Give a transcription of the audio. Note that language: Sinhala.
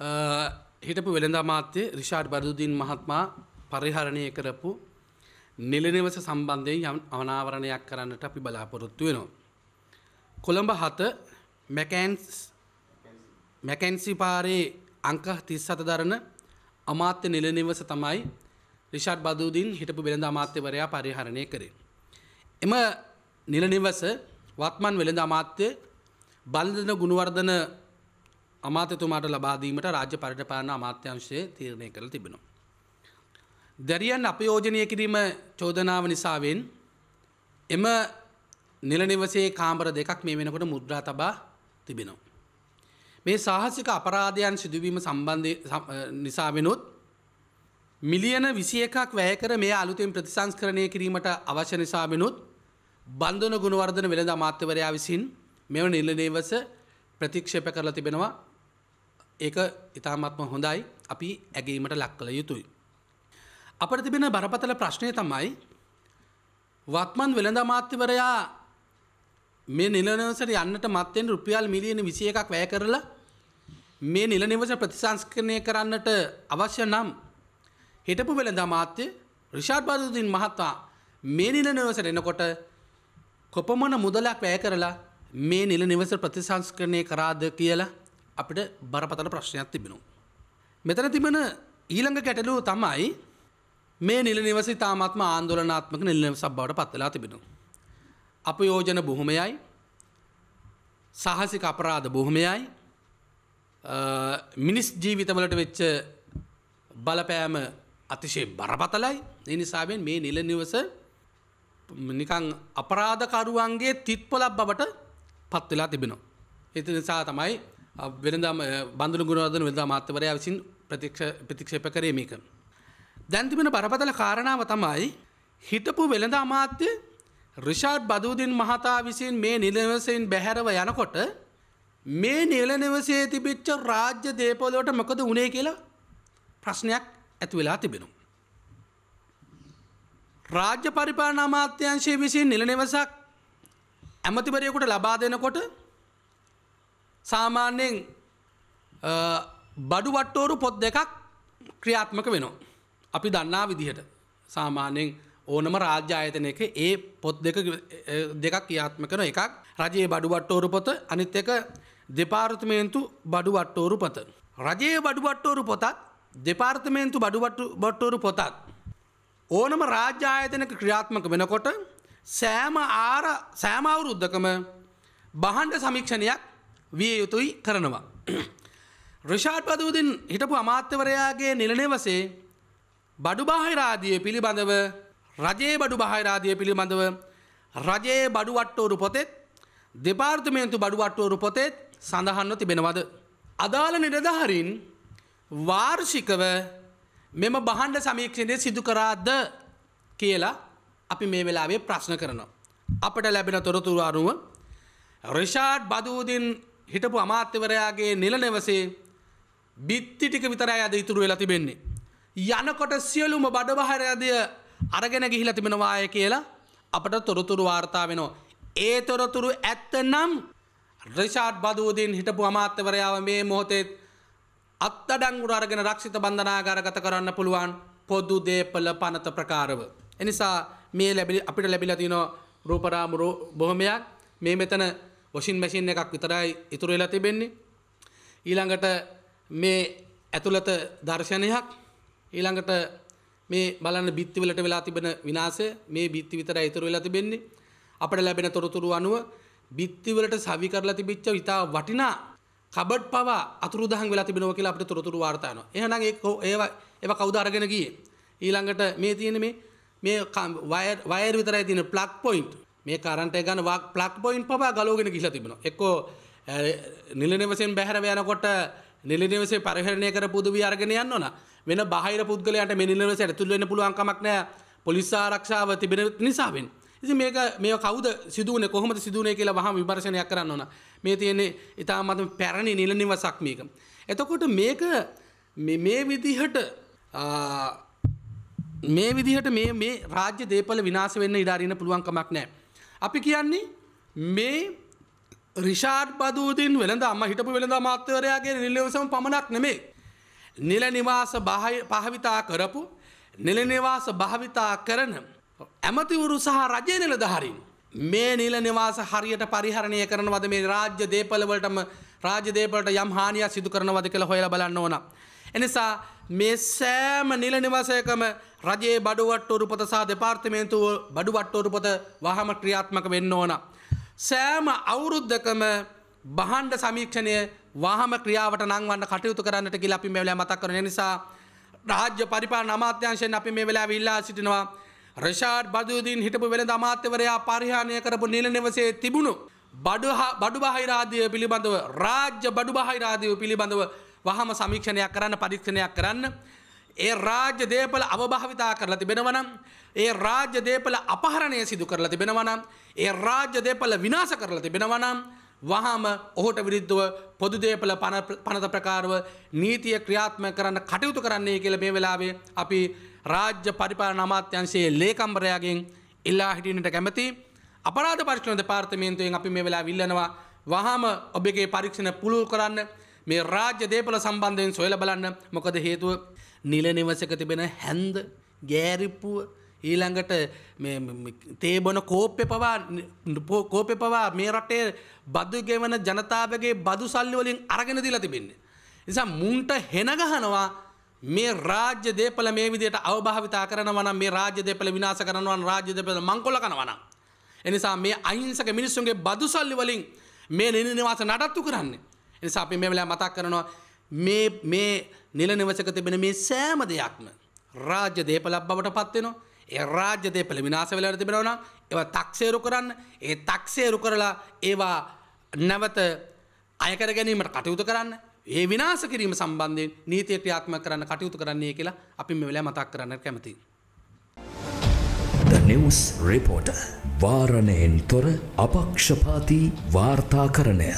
හිටපු වෙළඳ අමාත්‍ය රිෂාඩ් බරදුදීන් මහත්මා පරිහරණය කරපු නිලනිවස සම්බන්ධයෙන් යම් අනාවරණයක් කරන්නට අපි බලාපොරොත්තු වෙනවා. කොළඹ හත මැකෑන්ස් මැකැන්සි පාරේ අංක තිස් සත දරන අමාත්‍ය නිලනිවස තමයි රිෂාඩ් බදූදීන් හිටපු වෙළඳ අමාත්‍යවරයා පරිහරණය කරේ. එම නිලනිවස වත්මන් වෙළඳ අමාත්‍ය බන්ධන ගුණවර්ධන අමාතතුමාට ලබාදීමට රාජ්‍ය පරිටපාන අමාත්‍යංශය තීරණය කළ තිබෙනවා. දැරියන් අපයෝජනය කිරීම චෝදනාව නිසාවෙන් එම නිලනිවසේ කාම්බර දෙකක් මේ වෙනකොට මුද්‍රා තබා තිබෙනවා. මේ සාහසික අපරාධයන් සිදුවීම සම්බන්ධ නිසාවෙනුත් මිලියන විසි එකක් වැයකර මේ අලුතෙන් ප්‍රතිසංස්කරණය කිරීමට අවශ්‍ය නිසාවෙනුත් බන්ධන ගුණවර්ධන වෙළඳ අමාත්‍යවරයා විසින් මෙම නිලනේවස ප්‍රතික්ෂේප කරලා තිබෙනවා ඒක ඉතාමත්ම හොඳයි අපි ඇගීමට ලක් කළ යුතුයි. අපට තිබෙන බරපතල ප්‍රශ්නය තමයි වත්මන් වෙළඳ මාත්‍යවරයා මේ නිලනවසට යන්නට මත්තෙන් රුපියල් මිලියන විසිය එකක් වැය කරලා මේ නිලනිවස ප්‍රතිසංස්කරණය කරන්නට අවශ්‍ය නම් හිටපු වෙළඳ මාත්‍ය රිෂාඩ් බාදුදීන් මහත්තා මේ නිලනිවසට එනකොට කොපමණ මුදලක් වැය කරලා මේ නිල නිවස ප්‍රතිසංස්කරණය කරාද කියලා අපිට බරපතල ප්‍රශ්නයක් තිබෙනු. මෙතන තිබෙන ඊළඟ ගැටලූ තමයි මේ නිල නිවසි තාමත්ම ආන්දෝලනාත්මක නිල්ලම සබ්බවට පත්වෙලා තිබෙනු. අප යෝජන බොහොමයයි සහසික අපරාධ බොහොමයයි මිනිස් ජීවිතවලට වෙච්ච බලපෑම අතිශය බරපතලයි එනිසාවෙන් මේ නිල නිවස නිකං අපරාධකරුවන්ගේ තිත්පොලක් බවට පත්වෙලා තිබෙනවා. එති නිසා තමයි වෙළඳ බඳුළු ගුණවදන වෙළඳ මාත්‍යවරයා විසින් ප්‍රතික්ෂේප කරේ මේක. දැන්තිමෙන බරපතල කාරණාව තමයි හිටපු වෙළඳ අමාත්‍ය රිෂාඩ් බදූදින් මහතා විසින් මේ නිලවසයෙන් බැහැරව යනකොට මේ නිල නිවසේ තිබිච්ච රාජ්‍ය දේපොලවට මොකද වනේ කියලා ප්‍රශ්නයක් ඇති වෙලා තිබෙනු. රාජ්‍ය පරිපාලන අමාත්‍යංශය විසින් නිල නිවසක් ඇමතිවරයකුට ලබා දෙනකොට සාමාන්‍යයෙන් බඩු වට්ටෝරු පොත් දෙකක් ක්‍රියාත්මක වෙනවා. අපි දන්නා විදිහට සාමාන්‍යයෙන් ඕනම රාජ්‍ය ආයතන එක ඒ පොත් දෙක දෙකක් ක්‍රියාත්මක කරන එකක් රජයේ බඩු වට්ටෝරු පොත අනිත් එක දෙපාර්තමේන්තු බඩු වට්ටෝරු පොත. රජයේ බඩු වට්ටෝරු පොතත් දෙපාර්තමේන්තු බඩු වට්ටෝරු පොතත් ඕනම රාජ්‍ය ආයතනක ක්‍රියාත්මක වෙනකොට සෑම ආර සෑම අවුරුද්දකම බහණ්ඩ සමීක්ෂණයක් විය යුතුයි කරනවා. රිෂාඩ් පදූදින් හිටපු අමාත්‍යවරයාගේ නිලනවසේ බඩු බාහිරාදිය පිළිබඳව රජයේ බඩු බාහිරාදිය පිළිබඳව රජයේ බඩුවට්ටෝරු පොතෙත් දෙපාර්තමේන්තු බඩුවට්ටෝරු පොතෙත් සඳහන්ව තිබෙනවද. අදාළ නිරධහරින් වාර්ෂිකව මෙම බහන්ඩ සමීක්ෂණය සිදු කරාද කියලා අපි මේ වෙලාවේ ප්‍රශ්න කරනවා. අපට ලැබෙන තොරතුරු අනුව රිෂාඩ් බදූදින් හිටපු අමාත්‍යවරයාගේ නිලනෙවසේ බිත්ති ටික විතරයි අද ඉතුරු වෙලා තිබෙන්නේ. යනකොට සියලුම බඩවහරදය අරගෙන ගිහිලා තිබෙනවාය කියලා අපට තොරතුරු වාර්තා වෙනවා. ඒ තොරතුරු ඇත්ත නම් රිෂාඩ් බදූදීන් හිටපු අමාත්‍යවරයාව මේ මොහොතේ අත්තඩංගුර අරගෙන රක්ෂිත බන්ධනාගාරගත කරන්න පුළුවන් පොදු දේපල පනත ප්‍රකාරව. එනිසා මේ ලැබි අපිට ලැබිලා තිනෝ රූපරාමුරු බොහොමයක් මේ මෙතන වොෂින් මැසින් එකක් විතරයි ඉතුරු වෙලා තිබෙන්නේ. ඊළඟට මේ ඇතුළත දර්ශනයක් ඊළඟට මේ බලන්න බිත්ති වලට වෙලා තිබෙන විනාශය මේ බිත්ති විතරයි ඉතුරු වෙලා තිබෙන්නේ. අපිට ලැබෙන තොරතුරු අනුව බිත්ති වලට සවි කරලා තිබිච්ච ඉතා වටිනා කබඩ් පවා අතුරුදහන් වෙලා තිබෙනවා කියලා අපිට තොරතුරු වාර්තා වෙනවා. එහෙනම් ඒක ඒවා ඒවා කවුද අරගෙන ගියේ? ඊළඟට මේ තියෙන මේ මේ වයර් විතරයි තියෙන ප්ලග් පොයින්ට් මේ කරන්ටය ගන්න වක් ප්ලක් පොයින් පවා ගලෝගෙන ගිහිලා තිබෙනවා. එක්කෝ නිලනිවසෙන් බැහැරව යනකොට නිලනිවසේ පරිහරණය කරපු උදවිය අරගෙන යන්න ඕන. වෙන බාහිර පුද්ගලයන්ට මේ නිලනිවසේ ඇතුල් වෙන්න පුළුවන් කමක් නැහැ. පොලිස් ආරක්ෂාව තිබෙන නිසා වෙන්නේ. ඉතින් මේක මේ කවුද සිදුවනේ කොහොමද සිදුවනේ කියලා වහම විමර්ශනයක් කරන්න ඕන. මේ තියෙන්නේ ඊටාමත්ම පැරණි නිලනිවසක් මේක. එතකොට මේක මේ විදිහට මේ විදිහට මේ මේ රාජ්‍ය දේපල විනාශ වෙන්න ඉඩ අරින්න පුළුවන් කමක් නැහැ. අපි කියන්නේ මේ රිෂාඩ් බදූතින් වෙළඳ අම්ම හිටපු වෙළඳ අමාත්‍යවරයාගේ නිලවසම පමණක් නෙමේ. නිල නිවාස පහවිතා කරපු නිල නිවාස භාවිතා කරන ඇමතිවරු සහ රජය නිලධහරින් මේ නිල නිවාස හරියට පරිහරණය කරනවද මේ රාජ්‍ය දේපලවලටම රාජ්‍ය දේපලට යම් හානියක් සිදු කරනවද කියලා හොයලා බලන්න ඕන. එනිසා මේ සෑම නිල නිවසයකම රජයේ බඩුවට්ටෝ රුපත සහ දෙපාර්තිමේන්තුව බඩුවට්ටෝ රුපත වහම ක්‍රියාත්මක වෙන්න ඕන. සෑම අවුරුද්ධකම බහන්ඩ සමීක්ෂණය වාහම ක්‍රියාවට නංවන්න කටයුතු කරන්නට කිල අපි මෙවල මතක් කරන නිසා රාජ්‍ය පරිපාන අමාත්‍යංශයෙන් අපි මේ වෙලා විල්ලා සිටිනවා. රෂාඩ් බදදීන් හිටපු වෙළඳ අමාත්‍යවරයා පරිහානය කරපු නිල නිවසේ තිබුණු. බඩු බහිරාධය පිළිබඳව රාජ්‍ය බඩු බහිරාධය පිළිබඳව වහම සමීක්ෂණයක් කරන්න පරීක්ෂණයක් කරන්න ඒ රාජ්‍ය දේපල අවභාවිතා කරලා තිබෙනවනම් ඒ රාජ්‍ය දේපල අපහරණය සිදු කරලා තිබෙනවනම් ඒ රාජ්‍ය දේපල විනාශ කරලා තිබෙනවනම් වහම ඔහුට විරුද්ධව පොදු දේපල පනත ප්‍රකාරව නීතිය ක්‍රියාත්මක කරන්න කටයුතු කරන්නේ කියලා මේ වෙලාවේ අපි රාජ්‍ය පරිපාලන අමාත්‍යංශයේ ලේකම්වරයාගෙන් ඉල්ලා හිටින්නට කැමැති අපරාධ පරීක්ෂණ දෙපාර්තමේන්තුවෙන් අපි මේ වෙලාව ඉල්ලනවා වහම ඔබගේ පරීක්ෂණ පුළුල් කරන්න මේ රාජ්‍ය දේපල සම්බන්ධයෙන් සොයල බලන්න මොකද හේතුව නිල නිවසක තිබෙන හැන්ද ගෑරිප්පුුව ඊළඟට තේබොන කෝප්‍ය පවා කෝපය පවා මේ රටේ බදුගෙවන ජනතාවගේ බදු සල්ලිවලින් අරගෙන දිලා තිබෙන්නේ. නිසා මුන්ට හෙනගහනවා මේ රාජ්‍ය දේපල මේ විදියට අවභාවිතා කරනවන මේ රාජ්‍ය දෙපල විනාස කරනවන් රාජ්‍ය දෙපල මංකොල කනවන. එනිසා මේ අහිංසක මිනිස්සුන්ගේ බදු සල්ලි වලින් මේ නිනිවාස නඩත්තු කරන්නේ. නිසා අපි මේ වෙලා මතක් කරනවා මේ මේ නිල නිවසක තිබෙන මේ සෑම දෙයක්ම රාජ්‍ය දේපලක් බවට පත් වෙනවා. ඒ රාජ්‍ය දේපල විනාශ වෙලා තිබෙනවා නම් ඒවා තක්සේරු කරන්න, ඒ තක්සේරු කරලා ඒවා නැවත අය කර ගැනීමට කටයුතු කරන්න. ඒ විනාශ කිරීම සම්බන්ධයෙන් නීතිය ක්‍රියාත්මක කරන්න කටයුතු කරන්නේ කියලා අපි මේ වෙලාව මතක් කරන්න කැමතියි. The News Reporter වාරණයෙන් තොර අපක්ෂපාතී වාර්තාකරණය